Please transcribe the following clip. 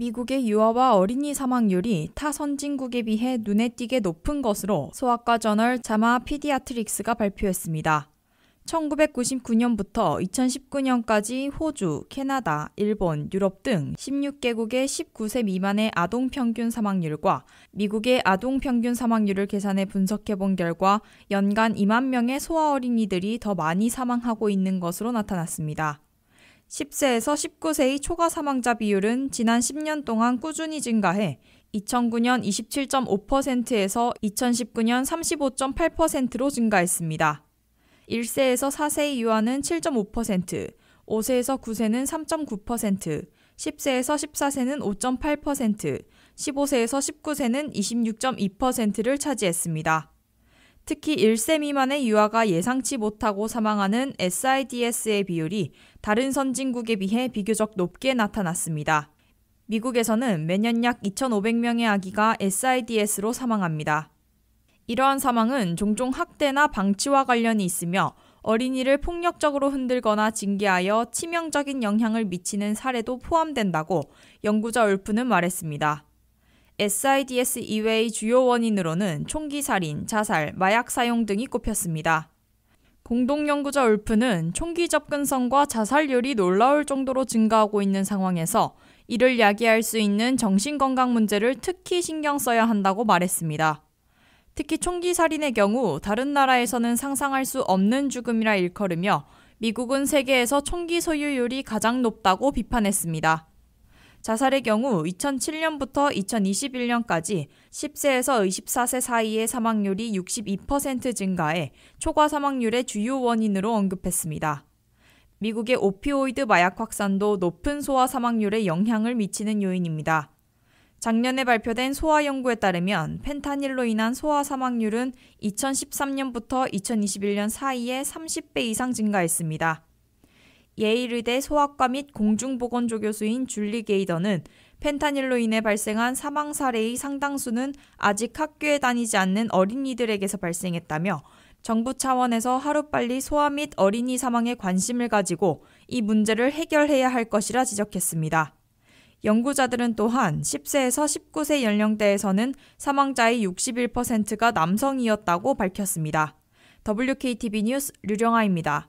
미국의 유아와 어린이 사망률이 타 선진국에 비해 눈에 띄게 높은 것으로 소아과 저널 자마 피디아트릭스가 발표했습니다. 1999년부터 2019년까지 호주, 캐나다, 일본, 유럽 등 16개국의 19세 미만의 아동 평균 사망률과 미국의 아동 평균 사망률을 계산해 분석해 본 결과 연간 2만 명의 소아 어린이들이 더 많이 사망하고 있는 것으로 나타났습니다. 10세에서 19세의 초과 사망자 비율은 지난 10년 동안 꾸준히 증가해 2009년 27.5%에서 2019년 35.8%로 증가했습니다. 1세에서 4세의 유아는 7.5%, 5세에서 9세는 3.9%, 10세에서 14세는 5.8%, 15세에서 19세는 26.2%를 차지했습니다. 특히 1세 미만의 유아가 예상치 못하고 사망하는 SIDS의 비율이 다른 선진국에 비해 비교적 높게 나타났습니다. 미국에서는 매년 약 2,500명의 아기가 SIDS로 사망합니다. 이러한 사망은 종종 학대나 방치와 관련이 있으며 어린이를 폭력적으로 흔들거나 징계하여 치명적인 영향을 미치는 사례도 포함된다고 연구자 울프는 말했습니다. SIDS 이외의 주요 원인으로는 총기 살인, 자살, 마약 사용 등이 꼽혔습니다. 공동연구자 울프는 총기 접근성과 자살률이 놀라울 정도로 증가하고 있는 상황에서 이를 야기할 수 있는 정신건강 문제를 특히 신경 써야 한다고 말했습니다. 특히 총기 살인의 경우 다른 나라에서는 상상할 수 없는 죽음이라 일컬으며 미국은 세계에서 총기 소유율이 가장 높다고 비판했습니다. 자살의 경우 2007년부터 2021년까지 10세에서 24세 사이의 사망률이 62% 증가해 초과 사망률의 주요 원인으로 언급했습니다. 미국의 오피오이드 마약 확산도 높은 소아 사망률에 영향을 미치는 요인입니다. 작년에 발표된 소아 연구에 따르면 펜타닐로 인한 소아 사망률은 2013년부터 2021년 사이에 30배 이상 증가했습니다. 예일의대 소아과 및 공중보건조 교수인 줄리 게이더는 펜타닐로 인해 발생한 사망 사례의 상당수는 아직 학교에 다니지 않는 어린이들에게서 발생했다며 정부 차원에서 하루빨리 소아 및 어린이 사망에 관심을 가지고 이 문제를 해결해야 할 것이라 지적했습니다. 연구자들은 또한 10세에서 19세 연령대에서는 사망자의 61%가 남성이었다고 밝혔습니다. WKTV 뉴스 류령아입니다.